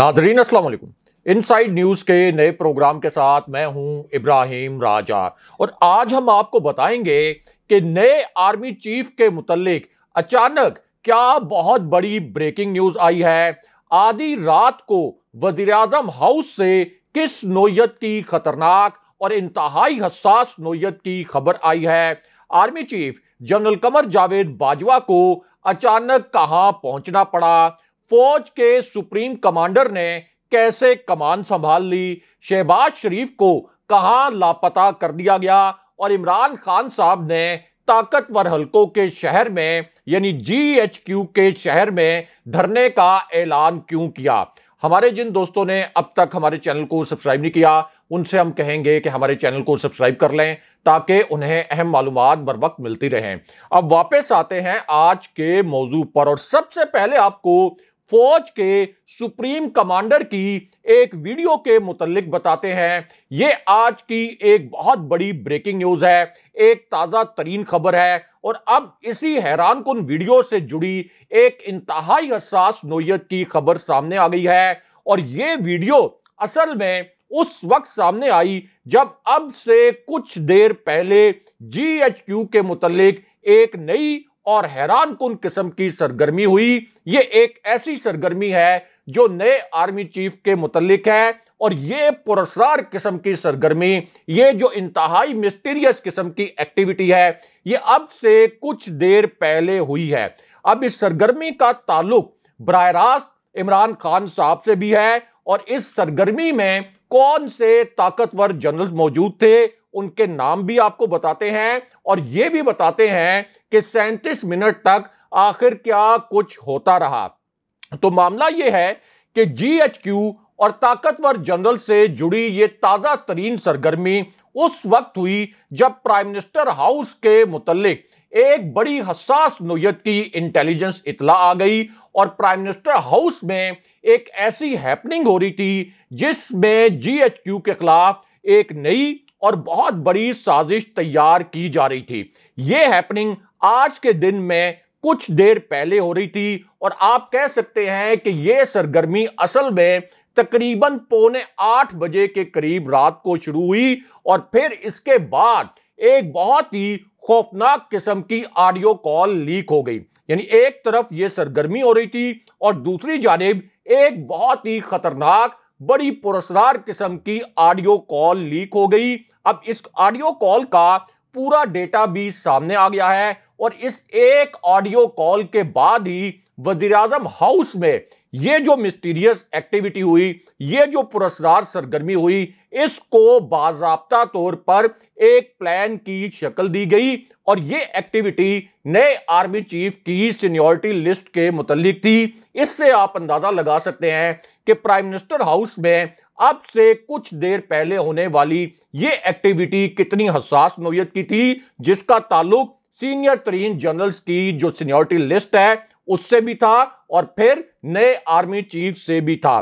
नाजरीन असलकुम inside news के नए प्रोग्राम के साथ मैं हूं इब्राहिम राजा और आज हम आपको बताएंगे कि नए आर्मी चीफ के मुतलक अचानक क्या बहुत बड़ी ब्रेकिंग न्यूज़ आई है आधी रात को वजीर अजम हाउस से किस नोयत की खतरनाक और इंतहाई हसास नोयत की खबर आई है army chief general Qamar Javed Bajwa को अचानक कहाँ पहुंचना पड़ा फौज के सुप्रीम कमांडर ने कैसे कमान संभाल ली शहबाज शरीफ को कहां लापता कर दिया गया और इमरान खान साहब ने ताकतवर हलकों के शहर में यानी जीएचक्यू के शहर में धरने का ऐलान क्यों किया हमारे जिन दोस्तों ने अब तक हमारे चैनल को सब्सक्राइब नहीं किया उनसे हम कहेंगे कि हमारे चैनल को सब्सक्राइब कर लें ताकि उन्हें अहम मालूम बर वक्त मिलती रहें अब वापस आते हैं आज के मौजू पर और सबसे पहले आपको फौज के सुप्रीम कमांडर की एक वीडियो के मुतलिक बताते हैं ये आज की एक बहुत बड़ी ब्रेकिंग न्यूज है एक ताज़ा तरीन खबर है और अब इसी हैरान कन वीडियो से जुड़ी एक इंतहाई हसास नोयत की खबर सामने आ गई है और ये वीडियो असल में उस वक्त सामने आई जब अब से कुछ देर पहले जी एच क्यू के मुतलिक एक नई और हैरान कन किस्म की सरगर्मी हुई ये एक ऐसी सरगर्मी है जो नए आर्मी चीफ के मुतलिक है और ये पुरसरार किस्म की सरगर्मी ये जो इंतहाई मिस्टीरियस किस्म की एक्टिविटी है ये अब से कुछ देर पहले हुई है अब इस सरगर्मी का ताल्लुक बर रास्त इमरान खान साहब से भी है और इस सरगर्मी में कौन से ताकतवर जनरल मौजूद थे उनके नाम भी आपको बताते हैं और ये भी बताते हैं कि सैंतीस मिनट तक आखिर क्या कुछ होता रहा तो मामला यह है कि जीएचक्यू और ताकतवर जनरल से जुड़ी ये ताजा तरीन सरगर्मी उस वक्त हुई जब प्राइम मिनिस्टर हाउस के मुतलिक एक बड़ी हसास नोयत की इंटेलिजेंस इतला आ गई और प्राइम मिनिस्टर हाउस में एक ऐसी हैपनिंग हो रही थी जिसमें जीएचक्यू के खिलाफ एक नई और बहुत बड़ी साजिश तैयार की जा रही थी ये हैपनिंग आज के दिन में कुछ देर पहले हो रही थी और आप कह सकते हैं कि ये सरगर्मी असल में तकरीबन पौने आठ बजे के करीब रात को शुरू हुई और फिर इसके बाद एक बहुत ही खौफनाक किस्म की ऑडियो कॉल लीक हो गई यानी एक तरफ ये सरगर्मी हो रही थी और दूसरी जानब एक बहुत ही खतरनाक बड़ी पुरस्कार किस्म की ऑडियो कॉल लीक हो गई अब इस ऑडियो कॉल का पूरा डेटा भी सामने आ गया है और इस एक ऑडियो कॉल के बाद ही वजीर हाउस में ये जो मिस्टीरियस एक्टिविटी हुई ये जो पुरस्कार सरगर्मी हुई इसको बाबा तौर पर एक प्लान की शक्ल दी गई और ये एक्टिविटी नए आर्मी चीफ की सीनियोरिटी लिस्ट के मुतलिक थी इससे आप अंदाजा लगा सकते हैं कि प्राइम मिनिस्टर हाउस में अब से कुछ देर पहले होने वाली ये एक्टिविटी कितनी हसास नोयत की थी जिसका ताल्लुक सीनियर तरीन जनरल्स की जो सीनियोरिटी लिस्ट है उससे भी था और फिर नए आर्मी चीफ से भी था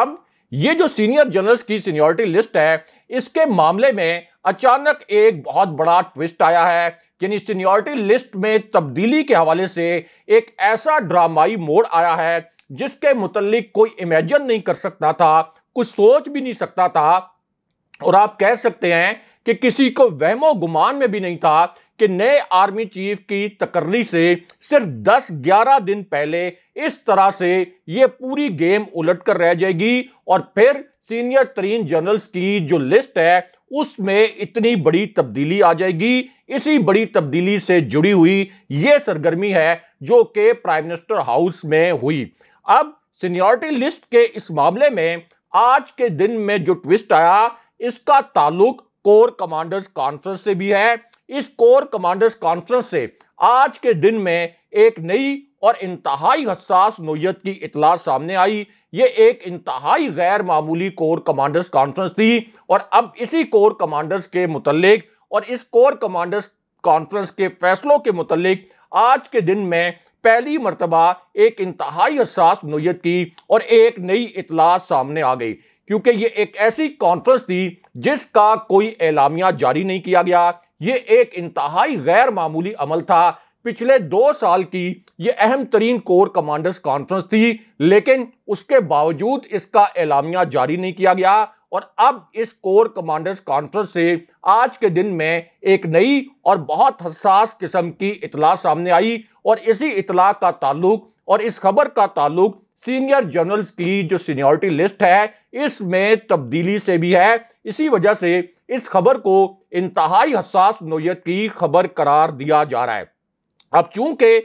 अब ये जो सीनियर जनरल्स की सीनियोरिटी लिस्ट है इसके मामले में अचानक एक बहुत बड़ा ट्विस्ट आया है यानी सीनियोरिटी लिस्ट में तब्दीली के हवाले से एक ऐसा ड्रामाई मोड़ आया है जिसके मुतलिक कोई इमेजिन नहीं कर सकता था कुछ सोच भी नहीं सकता था और आप कह सकते हैं कि किसी को वहमो गुमान में भी नहीं था कि नए आर्मी चीफ की तकर्री से सिर्फ 10-11 दिन पहले इस तरह से यह पूरी गेम उलट कर रह जाएगी और फिर सीनियर तरीन जनरल्स की जो लिस्ट है उसमें इतनी बड़ी तब्दीली आ जाएगी इसी बड़ी तब्दीली से जुड़ी हुई ये सरगर्मी है जो कि प्राइम मिनिस्टर हाउस में हुई अब सीनियरिटी लिस्ट के इस मामले में आज के दिन में जो ट्विस्ट आया इसका ताल्लुक कोर कमांडर्स कॉन्फ्रेंस से भी है इस कोर कमांडर्स कॉन्फ्रेंस से आज के दिन में एक नई और इंतहाई हसास नोयत की इतला सामने आई ये एक इंतहाई गैर मामूली कोर कमांडर्स कॉन्फ्रेंस थी और अब इसी कोर कमांडर्स के मुतलक और इस कोर कमांडर्स कॉन्फ्रेंस के फैसलों के मुतलक आज के दिन में पहली मरतबा एक इंतहाई हसास नोयत की और एक नई इतला सामने आ गई क्योंकि ये एक ऐसी कॉन्फ्रेंस थी जिसका कोई एलामिया जारी नहीं किया गया ये एक इंतहाई गैर मामूली अमल था पिछले दो साल की ये अहम तरीन कोर कमांडर्स कॉन्फ्रेंस थी लेकिन उसके बावजूद इसका एलामिया जारी नहीं किया गया और अब इस कोर कमांडर्स कॉन्फ्रेंस से आज के दिन में एक नई और बहुत हसास किस्म की इतला सामने आई और इसी इतला का ताल्लुक और इस खबर का ताल्लुक सीनियर जनरल्स की जो सीनियरिटी लिस्ट है इसमें तब्दीली से भी है इसी वजह से इस खबर को इंतहाई हसास नोयत की खबर करार दिया जा रहा है अब चूंकि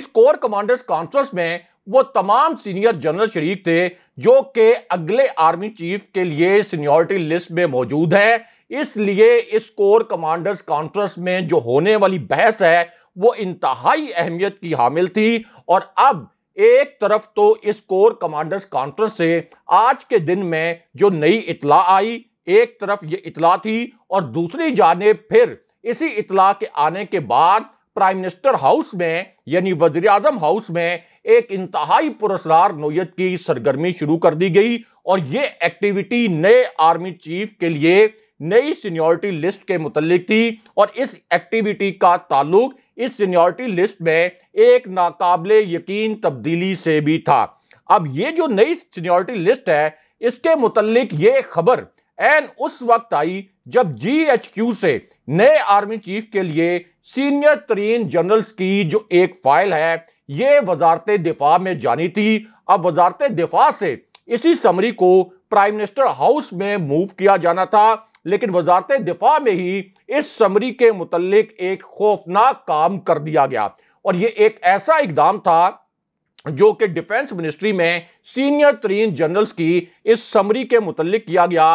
इस कोर कमांडर्स कॉन्फ्रेंस में वो तमाम सीनियर जनरल शरीक थे जो कि अगले आर्मी चीफ के लिए सीनियोरिटी लिस्ट में मौजूद है इसलिए इस कोर कमांडर्स कॉन्फ्रेंस में जो होने वाली बहस है वो इंतहाई अहमियत की हामिल थी और अब एक तरफ तो इस कोर कमांडर्स कॉन्फ्रेंस से आज के दिन में जो नई इतला आई एक तरफ ये इतला थी और दूसरी जानेब फिर इसी इतला के आने के बाद प्राइम मिनिस्टर हाउस में यानी वजी अजम हाउस में एक इंतहाई पुरस्कार नोयत की सरगर्मी शुरू कर दी गई और ये एक्टिविटी नए आर्मी चीफ के लिए नई सीनियोरिटी लिस्ट के मुतलिक थी और इस एक्टिविटी का ताल्लुक इस सीनियोरिटी लिस्ट में एक नाकाबले यकीन तब्दीली से भी था अब ये जो नई सीनियोरिटी लिस्ट है इसके मुतलिक ये खबर एन उस वक्त आई जब जी एच क्यू से नए आर्मी चीफ के लिए सीनियर तरीन जनरल्स की जो एक फाइल है ये वजारत दिफा में जानी थी अब वजारत दिफा से इसी समरी को प्राइम मिनिस्टर हाउस में मूव किया जाना था लेकिन वजारत दिफा में ही इस समरी के मुतलक एक खौफनाक काम कर दिया गया और ये एक ऐसा इकदाम था जो कि डिफेंस मिनिस्ट्री में सीनियर तरीन जनरल्स की इस समरी के मुतलक किया गया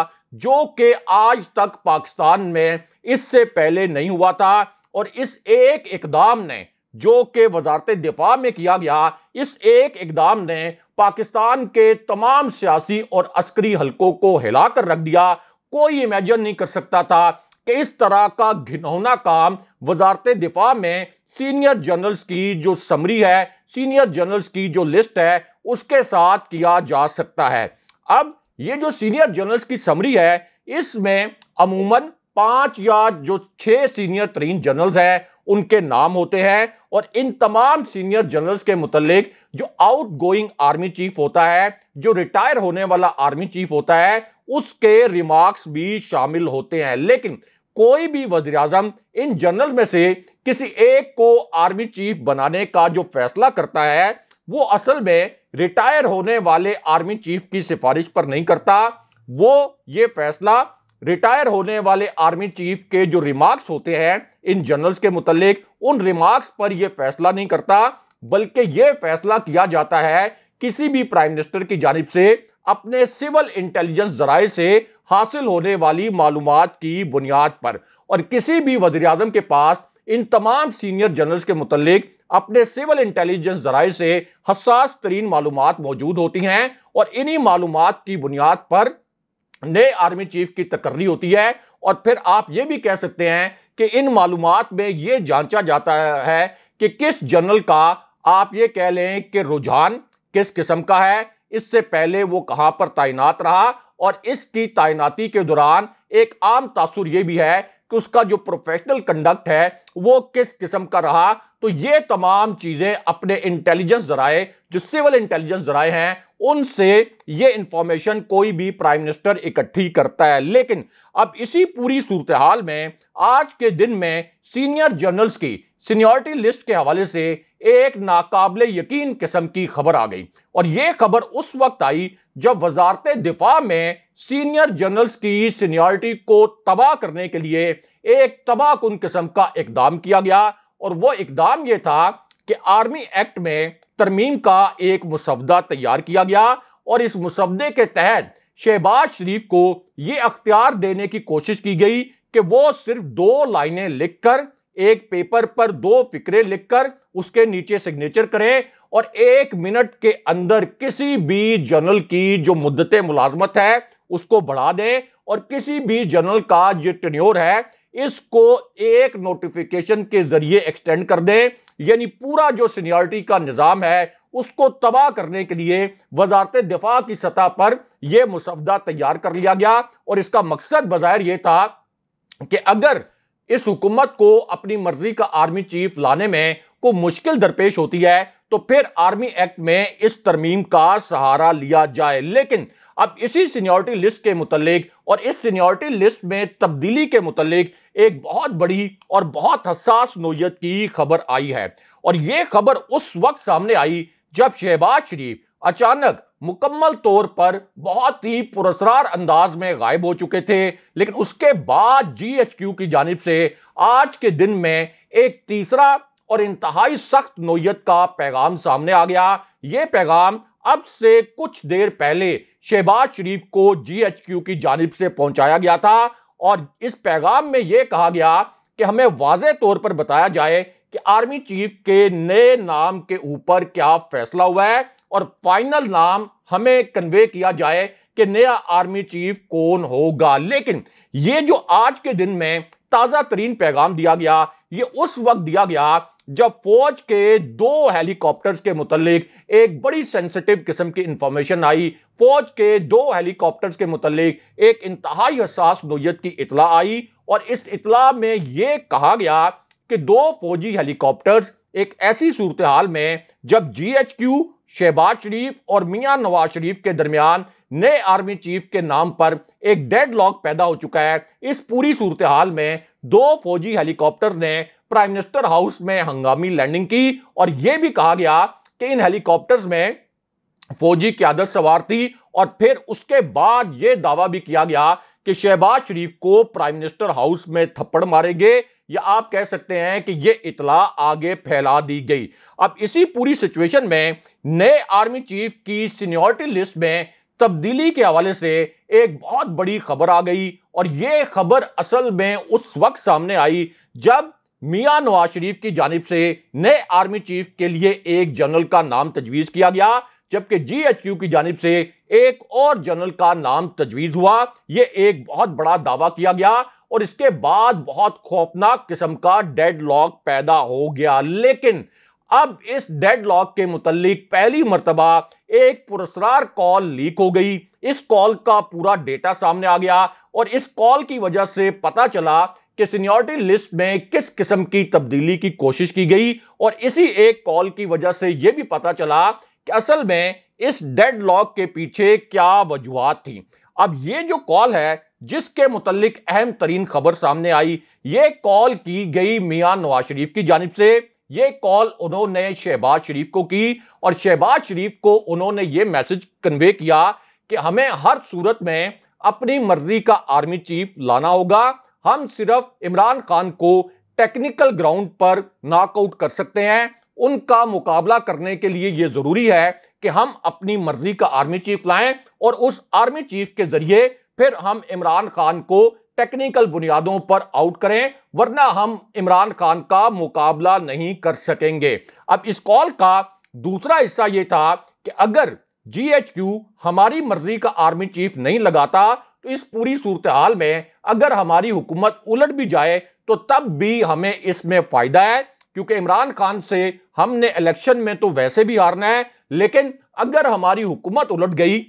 जो कि आज तक पाकिस्तान में इससे पहले नहीं हुआ था और इस एक इकदाम ने जो कि वजारत दिफा में किया गया इस एक इकदाम ने पाकिस्तान के तमाम सियासी और अस्करी हलकों को हिला कर रख दिया कोई इमेजन नहीं कर सकता था कि इस तरह का घिनौना काम वजारत दिफा में सीनियर जनरल्स की जो समरी है सीनियर जनरल्स की जो लिस्ट है उसके साथ किया जा सकता है अब ये जो सीनियर जनरल्स की समरी है इसमें अमूमन पांच या जो छह सीनियर तरीन जनरल्स हैं उनके नाम होते हैं और इन तमाम सीनियर जनरल्स के मुतलिक जो आउट गोइंग आर्मी चीफ होता है जो रिटायर होने वाला आर्मी चीफ होता है उसके रिमार्क्स भी शामिल होते हैं लेकिन कोई भी वजी इन जनरल में से किसी एक को आर्मी चीफ बनाने का जो फैसला करता है वो असल में रिटायर होने वाले आर्मी चीफ की सिफारिश पर नहीं करता वो ये फैसला रिटायर होने वाले आर्मी चीफ के जो रिमार्क्स होते हैं इन जनरल्स के मुतलिक उन रिमार्क्स पर यह फैसला नहीं करता बल्कि यह फैसला किया जाता है किसी भी प्राइम मिनिस्टर की जानब से अपने सिविल इंटेलिजेंस जराए से हासिल होने वाली मालूम की बुनियाद पर और किसी भी वजी अजम के पास इन तमाम सीनियर जनरल्स के मुतलिक अपने सिविल इंटेलिजेंस जराए से हसास तरीन मालूम मौजूद होती हैं और इन्हीं मालूम की बुनियाद पर नए आर्मी चीफ की तकर्री होती है और फिर आप ये भी कह सकते हैं कि इन मालूम में ये जांचा जाता है कि किस जनरल का आप ये कह लें कि रुझान किस किस्म का है इससे पहले वो कहाँ पर तैनात रहा और इसकी तैनाती के दौरान एक आम तासुर ये भी है कि उसका जो प्रोफेशनल कंडक्ट है वो किस किस्म का रहा तो ये तमाम चीजें अपने इंटेलिजेंस जराए जो सिविल इंटेलिजेंस जराए हैं उनसे ये इंफॉर्मेशन कोई भी प्राइम मिनिस्टर इकट्ठी करता है लेकिन अब इसी पूरी सूरत हाल में आज के दिन में सीनियर जर्नल्स की सीनियोरिटी लिस्ट के हवाले से एक नाकाबले यकीन किस्म की खबर आ गई और यह खबर उस वक्त आई जब वजारत दिफा में सीनियर जनरल्स की सीनियरिटी को तबाह करने के लिए एक तबाह किस्म का इकदाम किया गया और वो इकदाम ये था कि आर्मी एक्ट में तरमीम का एक मुसवदा तैयार किया गया और इस मुसवदे के तहत शहबाज शरीफ को ये अख्तियार देने की कोशिश की गई कि वो सिर्फ दो लाइनें लिखकर एक पेपर पर दो फिक्रे लिखकर उसके नीचे सिग्नेचर करें और एक मिनट के अंदर किसी भी जनरल की जो मुद्दत मुलाजमत है उसको बढ़ा दें और किसी भी जनरल का जो टन्योर है इसको एक नोटिफिकेशन के जरिए एक्सटेंड कर दें यानी पूरा जो सीनियरिटी का निज़ाम है उसको तबाह करने के लिए वजारत दिफा की सतह पर यह मुसवदा तैयार कर लिया गया और इसका मकसद बाहर यह था कि अगर इस हुकूमत को अपनी मर्जी का आर्मी चीफ लाने में कोई मुश्किल दरपेश होती है तो फिर आर्मी एक्ट में इस तरमीम का सहारा लिया जाए लेकिन अब इसी सीनियरिटी लिस्ट के मुतलिक और इस सीनियरिटी लिस्ट में तब्दीली के मुतलिक एक बहुत बड़ी और बहुत हसास नोयत की खबर आई है और ये खबर उस वक्त सामने आई जब शहबाज शरीफ अचानक मुकम्मल तौर पर बहुत ही पुरस्कार अंदाज में गायब हो चुके थे लेकिन उसके बाद जीएचक्यू की जानब से आज के दिन में एक तीसरा और इंतहाई सख्त नोयत का पैगाम सामने आ गया ये पैगाम अब से कुछ देर पहले शहबाज शरीफ को जीएचक्यू की जानब से पहुंचाया गया था और इस पैगाम में यह कहा गया कि हमें वाज तौर पर बताया जाए कि आर्मी चीफ के नए नाम के ऊपर क्या फैसला हुआ है और फाइनल नाम हमें कन्वे किया जाए कि नया आर्मी चीफ कौन होगा लेकिन ये जो आज के दिन में ताज़ा तरीन पैगाम दिया गया ये उस वक्त दिया गया जब फौज के दो हेलीकॉप्टर्स के मुतलिक एक बड़ी सेंसिटिव किस्म की इंफॉर्मेशन आई फौज के दो हेलीकॉप्टर्स के मुतलिक एक इंतहाई हसास नोयत की इतला आई और इस इतला में यह कहा गया कि दो फौजी हेलीकॉप्टर्स एक ऐसी सूरत हाल में जब G H Q Shahbaz Sharif और मियाँ नवाज शरीफ के दरमियान नए आर्मी चीफ के नाम पर एक डेड लॉक पैदा हो चुका है इस पूरी सूरत हाल में दो फौजी हेलीकॉप्टर ने प्राइम मिनिस्टर हाउस में हंगामी लैंडिंग की और यह भी कहा गया कि इन हेलीकॉप्टर्स में फौजी की आदत सवार थी और फिर उसके बाद यह दावा भी किया गया कि शहबाज शरीफ को प्राइम मिनिस्टर हाउस में थप्पड़ मारेंगे या आप कह सकते हैं कि यह इतला आगे फैला दी गई अब इसी पूरी सिचुएशन में नए आर्मी चीफ की सीनियोरिटी लिस्ट में तब्दीली के हवाले से एक बहुत बड़ी खबर आ गई और यह खबर असल में उस वक्त सामने आई जब मियां नवाज शरीफ की जानब से नए आर्मी चीफ के लिए एक जनरल का नाम तजवीज़ किया गया जबकि जीएचयू की जानब से एक और जनरल का नाम तजवीज़ हुआ यह एक बहुत बड़ा दावा किया गया और इसके बाद बहुत खौफनाक किस्म का डेड लॉक पैदा हो गया लेकिन अब इस डेड लॉक के मुतलिक पहली मरतबा एक पुरस्कार कॉल लीक हो गई इस कॉल का पूरा डेटा सामने आ गया और इस कॉल की वजह से पता चला कि सीनियॉरिटी लिस्ट में किस किस्म की तब्दीली की कोशिश की गई और इसी एक कॉल की वजह से यह भी पता चला कि असल में इस डेड लॉक के पीछे क्या वजूहत थी अब ये जो कॉल है जिसके मुतलिक अहम तरीन खबर सामने आई ये कॉल की गई मियाँ नवाज शरीफ की जानब से ये कॉल उन्होंने शहबाज शरीफ को की और शहबाज शरीफ को उन्होंने ये मैसेज कन्वे किया कि हमें हर सूरत में अपनी मर्जी का आर्मी चीफ लाना होगा हम सिर्फ इमरान खान को टेक्निकल ग्राउंड पर नॉकआउट कर सकते हैं उनका मुकाबला करने के लिए यह जरूरी है कि हम अपनी मर्जी का आर्मी चीफ लाएं और उस आर्मी चीफ के जरिए फिर हम इमरान खान को टेक्निकल बुनियादों पर आउट करें वरना हम इमरान खान का मुकाबला नहीं कर सकेंगे अब इस कॉल का दूसरा हिस्सा यह था कि अगर जीएचक्यू हमारी मर्जी का आर्मी चीफ नहीं लगाता तो इस पूरी सूरत हाल में अगर हमारी हुकूमत उलट भी जाए तो तब भी हमें इसमें फ़ायदा है क्योंकि इमरान खान से हमने इलेक्शन में तो वैसे भी हारना है लेकिन अगर हमारी हुकूमत उलट गई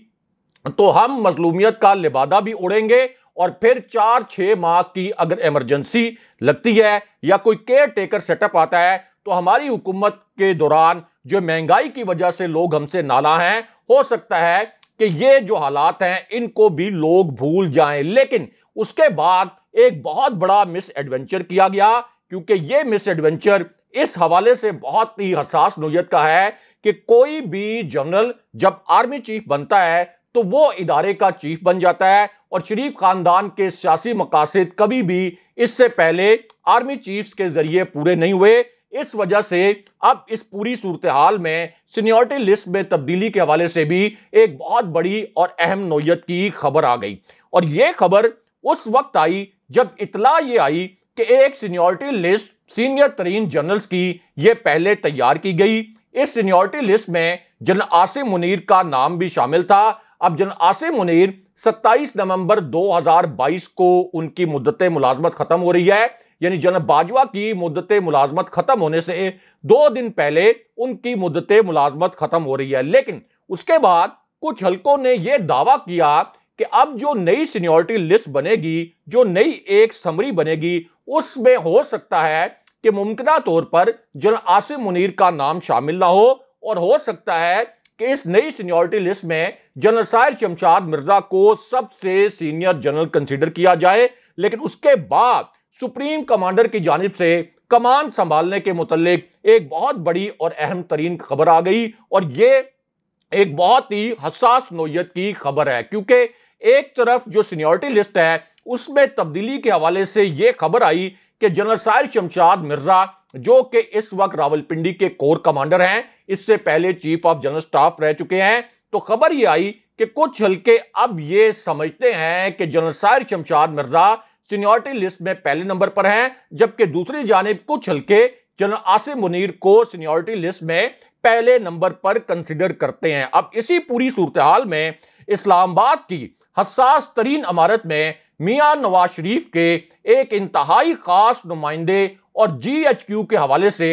तो हम मजलूमियत का लिबादा भी उड़ेंगे और फिर चार छः माह की अगर इमरजेंसी लगती है या कोई केयर टेकर सेटअप आता है तो हमारी हुकूमत के दौरान जो महंगाई की वजह से लोग हमसे नाला हैं हो सकता है कि ये जो हालात हैं इनको भी लोग भूल जाएं लेकिन उसके बाद एक बहुत बड़ा मिस एडवेंचर किया गया क्योंकि ये मिस एडवेंचर इस हवाले से बहुत ही हसास नोयत का है कि कोई भी जनरल जब आर्मी चीफ बनता है तो वो इदारे का चीफ बन जाता है और शरीफ खानदान के सियासी मकासद कभी भी इससे पहले आर्मी चीफ के जरिए पूरे नहीं हुए इस वजह से अब इस पूरी सूरत हाल में सीनियोरिटी लिस्ट में तब्दीली के हवाले से भी एक बहुत बड़ी और अहम नोयत की खबर आ गई और ये खबर उस वक्त आई जब इतला ये आई कि एक सीनियोरिटी लिस्ट सीनियर तरीन जनरल्स की ये पहले तैयार की गई इस सीनियोरिटी लिस्ट में जन आसिम मुनीर का नाम भी शामिल था अब जन आसिम मुनीर 27 नवंबर 2022 को उनकी मुद्दत मुलाजमत खत्म हो रही है यानी जनरल बाजवा की मुद्दत मुलाजमत ख़त्म होने से दो दिन पहले उनकी मुद्दत मुलाजमत ख़त्म हो रही है लेकिन उसके बाद कुछ हलकों ने यह दावा किया कि अब जो नई सीनियोरिटी लिस्ट बनेगी जो नई एक समरी बनेगी उसमें हो सकता है कि मुमकिन तौर पर जनरल आसिम मुनीर का नाम शामिल ना हो और हो सकता है कि इस नई सीनियोरिटी लिस्ट में जनरल साहिर शमशाद मिर्जा को सबसे सीनियर जनरल कंसिडर किया जाए लेकिन उसके बाद सुप्रीम कमांडर की जानब से कमान संभालने के मुतलक एक बहुत बड़ी और अहम तरीन खबर आ गई और ये एक बहुत ही हसास नोयत की खबर है क्योंकि एक तरफ जो सीनियरिटी लिस्ट है उसमें तब्दीली के हवाले से ये खबर आई कि जनरल साहिल शमशाद मिर्जा जो कि इस वक्त रावलपिंडी के कोर कमांडर हैं इससे पहले चीफ ऑफ जनरल स्टाफ रह चुके हैं तो खबर ये आई कि कुछ हल्के अब ये समझते हैं कि general Sahir Shamshad Mirza seniority list में पहले नंबर पर हैं जबकि दूसरी जानब कुछ हल्के जनरल आसिम मुनीर को सीनियोरिटी लिस्ट में पहले नंबर पर कंसिडर करते हैं अब इसी पूरी सूरत हाल में इस्लामाबाद की हसास तरीन अमारत में मियाँ नवाज शरीफ के एक इंतहाई खास नुमाइंदे और जी एच क्यू के हवाले से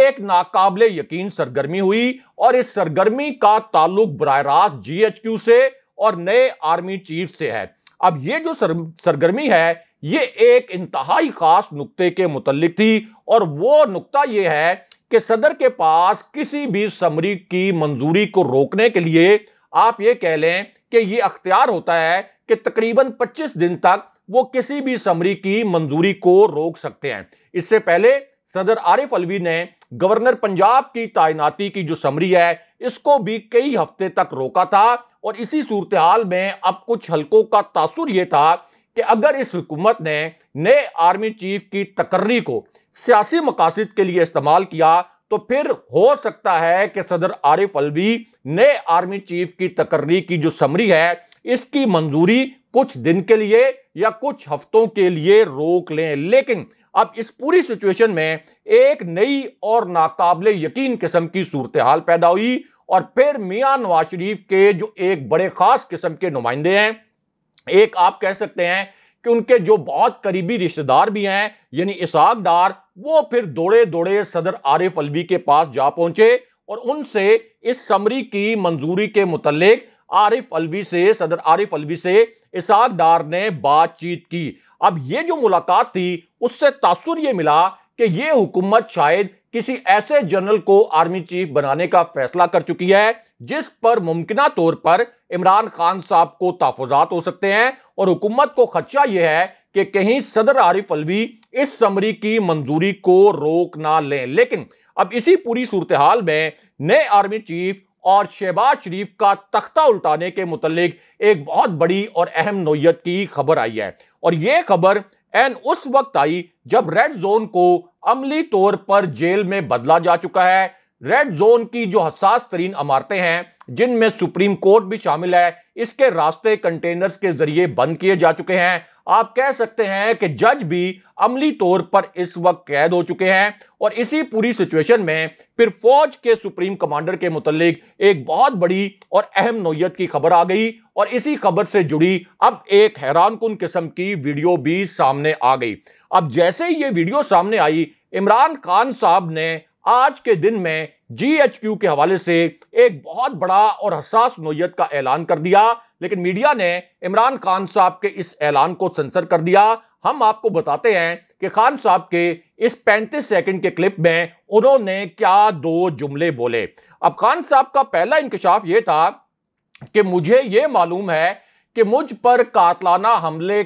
एक नाकाबले यकीन सरगर्मी हुई और इस सरगर्मी का ताल्लुक बर रास्त जी एच क्यू से और नए आर्मी चीफ से है अब ये जो सर, सरगर्मी है ये एक इंतहाई खास नुकते के मुतलिक थी और वो नुकता ये है कि सदर के पास किसी भी समरी की मंजूरी को रोकने के लिए आप ये कह लें कि ये अख्तियार होता है कि तकरीबन 25 दिन तक वो किसी भी समरी की मंजूरी को रोक सकते हैं इससे पहले सदर आरिफ अलवी ने गवर्नर पंजाब की तैनाती की जो समरी है इसको भी कई हफ्ते तक रोका था और इसी सूरत हाल में अब कुछ हलकों का तासुर यह था कि अगर इस हुकूमत ने नए आर्मी चीफ की तकर्री को सियासी मकासद के लिए इस्तेमाल किया तो फिर हो सकता है कि सदर आरिफ अलवी नए आर्मी चीफ की तकर्री की जो समरी है इसकी मंजूरी कुछ दिन के लिए या कुछ हफ्तों के लिए रोक लें लेकिन अब इस पूरी सिचुएशन में एक नई और नाकबले यकीन किस्म की सूरत हाल पैदा हुई और फिर मियाँ नवाज शरीफ के जो एक बड़े खास किस्म के नुमाइंदे हैं एक आप कह सकते हैं कि उनके जो बहुत करीबी रिश्तेदार भी हैं यानी इसाक डार वो फिर दौड़े दौड़े सदर आरिफ अलवी के पास जा पहुंचे और उनसे इस समरी की मंजूरी के मुतलक आरिफ अलवी से सदर आरिफ अलवी से इसाक डार ने बातचीत की अब ये जो मुलाकात थी उससे तासुर ये मिला कि ये हुकूमत शायद किसी ऐसे जनरल को आर्मी चीफ बनाने का फैसला कर चुकी है जिस पर मुमकिन तौर पर इमरान खान साहब को तहफात हो सकते हैं और हुकूमत को खदशा यह है कि कहीं सदर आरिफ अलवी इस समरी की मंजूरी को रोक ना लें लेकिन अब इसी पूरी सूरत हाल में नए आर्मी चीफ और शहबाज शरीफ का तख्ता उल्टाने के मुतलिक एक बहुत बड़ी और अहम नोयत की खबर आई है और यह खबर एन उस वक्त आई जब रेड जोन को अमली तौर पर जेल में बदला जा चुका है रेड जोन की जो हसास तरीन इमारतें हैं जिनमें सुप्रीम कोर्ट भी शामिल है इसके रास्ते कंटेनर्स के जरिए बंद किए जा चुके हैं आप कह सकते हैं कि जज भी अमली तौर पर इस वक्त कैद हो चुके हैं और इसी पूरी सिचुएशन में फिर फौज के सुप्रीम कमांडर के मुतलिक एक बहुत बड़ी और अहम नोयत की खबर आ गई और इसी खबर से जुड़ी अब एक हैरान कन किस्म की वीडियो भी सामने आ गई अब जैसे ही ये वीडियो सामने आई इमरान खान साहब ने आज के दिन में जी के हवाले से एक बहुत बड़ा और हसास नोयत का ऐलान कर दिया लेकिन मीडिया ने इमरान खान साहब के इस ऐलान को सेंसर कर दिया हम आपको बताते हैं कि खान साहब के इस 35 सेकंड के क्लिप में उन्होंने क्या दो जुमले बोले अब खान साहब का पहला इंकशाफ यह था कि मुझे ये मालूम है कि मुझ पर कातलाना हमले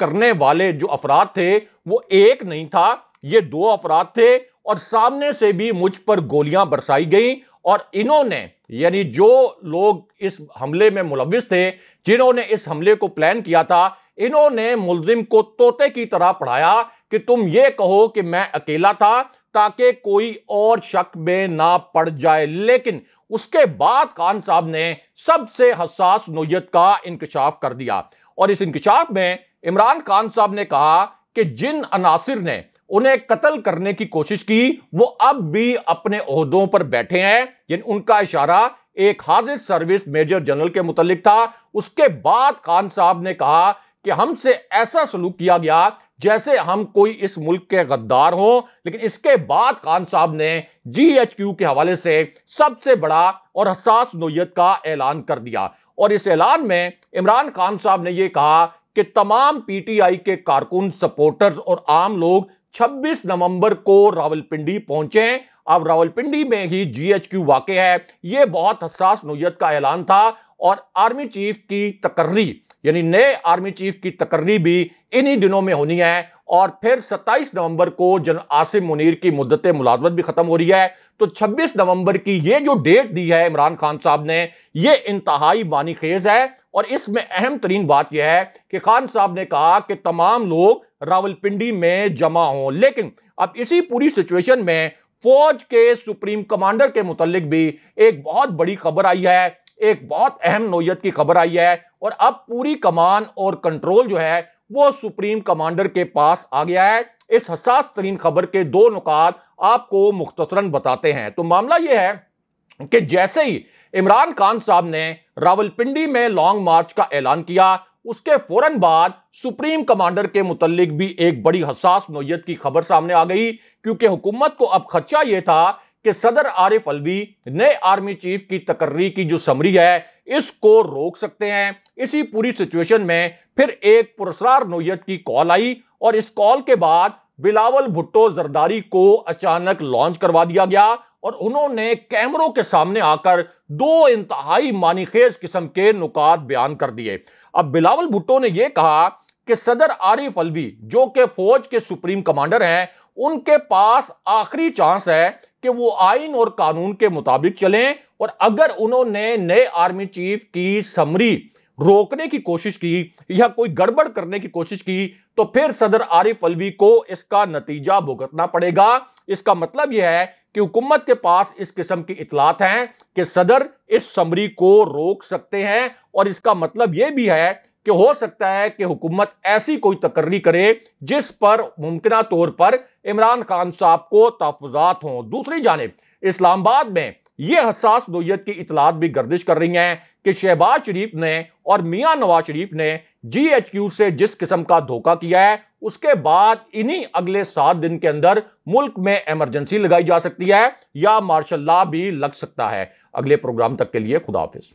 करने वाले जो अफराद थे वो एक नहीं था ये दो अफराद थे और सामने से भी मुझ पर गोलियां बरसाई गई और इन्होंने यानी जो लोग इस हमले में मुलविस थे जिन्होंने इस हमले को प्लान किया था इन्होंने मुलजिम को तोते की तरह पढ़ाया कि तुम ये कहो कि मैं अकेला था ताकि कोई और शक में ना पड़ जाए लेकिन उसके बाद खान साहब ने सबसे हसास नोयत का इंकशाफ कर दिया और इस इंकशाफ में इमरान खान साहब ने कहा कि जिन अनासिर ने उन्हें कत्ल करने की कोशिश की वो अब भी अपने अहदों पर बैठे हैं यानी उनका इशारा एक हाजिर सर्विस मेजर जनरल के मुतालिक था उसके बाद खान साहब ने कहा कि हमसे ऐसा सलूक किया गया जैसे हम कोई इस मुल्क के गद्दार हों लेकिन इसके बाद खान साहब ने जी एच क्यू के हवाले से सबसे बड़ा और हसास नोयत का ऐलान कर दिया और इस ऐलान में इमरान खान साहब ने यह कहा कि तमाम पीटीआई के कारकुन सपोर्टर्स और आम लोग 26 नवंबर को रावलपिंडी पहुंचे अब रावलपिंडी में ही जीएचक्यू वाक़ है यह बहुत हसास नोयत का ऐलान था और आर्मी चीफ की तकर्री यानी नए आर्मी चीफ की तकर्री भी इन्हीं दिनों में होनी है और फिर 27 नवंबर को जन आसिम मुनीर की मुद्दत मुलाजमत भी खत्म हो रही है तो 26 नवंबर की ये जो डेट दी है इमरान खान साहब ने ये इंतहाई बानी खेज है और इसमें अहम तरीन बात यह है कि खान साहब ने कहा कि तमाम लोग रावलपिंडी में जमा हों लेकिन अब इसी पूरी सिचुएशन में फौज के सुप्रीम कमांडर के मुतालिक भी एक बहुत बड़ी खबर आई है एक बहुत अहम नोयत की खबर आई है और अब पूरी कमान और कंट्रोल जो है वो सुप्रीम कमांडर के पास आ गया है इस हसास तरीन खबर के दो नुकात आपको मुख्तसरन बताते हैं तो मामला यह है कि जैसे ही इमरान खान साहब ने रावलपिंडी में लॉन्ग मार्च का ऐलान किया उसके फौरन बाद सुप्रीम कमांडर के मुतलिक भी एक बड़ी हसास नोयत की खबर सामने आ गई क्योंकि हुकूमत को अब खदशा यह था कि सदर आरिफ अलवी नए आर्मी चीफ की तकर्री की जो समरी है इसको रोक सकते हैं इसी पूरी सिचुएशन में फिर एक पुरस्कार नोयत की कॉल आई और इस कॉल के बाद बिलावल भुट्टो जरदारी को अचानक लॉन्च करवा दिया गया और उन्होंने कैमरों के सामने आकर दो इंतहाई खेज किस्म के नुकात बयान कर दिए अब बिलावल भुट्टो ने यह कहा कि सदर आरिफ अलवी जो कि फौज के सुप्रीम कमांडर हैं उनके पास आखिरी चांस है कि वो आइन और कानून के मुताबिक चलें और अगर उन्होंने नए आर्मी चीफ की समरी रोकने की कोशिश की या कोई गड़बड़ करने की कोशिश की तो फिर सदर आरिफ अलवी को इसका नतीजा भुगतना पड़ेगा इसका मतलब यह है कि हुकूमत के पास इस किस्म की इतलात हैं कि सदर इस समरी को रोक सकते हैं और इसका मतलब यह भी है कि हो सकता है कि हुकूमत ऐसी कोई तकर्री करे जिस पर मुमकिन तौर पर इमरान खान साहब को तहफात हों दूसरी जानब इस्लामाबाद में यह हसास नोयत की इतलात भी गर्दिश कर रही हैं कि शहबाज शरीफ ने और मियां नवाज शरीफ ने जी एच क्यू से जिस किस्म का धोखा किया है उसके बाद इन्हीं अगले सात दिन के अंदर मुल्क में इमरजेंसी लगाई जा सकती है या मार्शल भी लग सकता है अगले प्रोग्राम तक के लिए खुदाफिज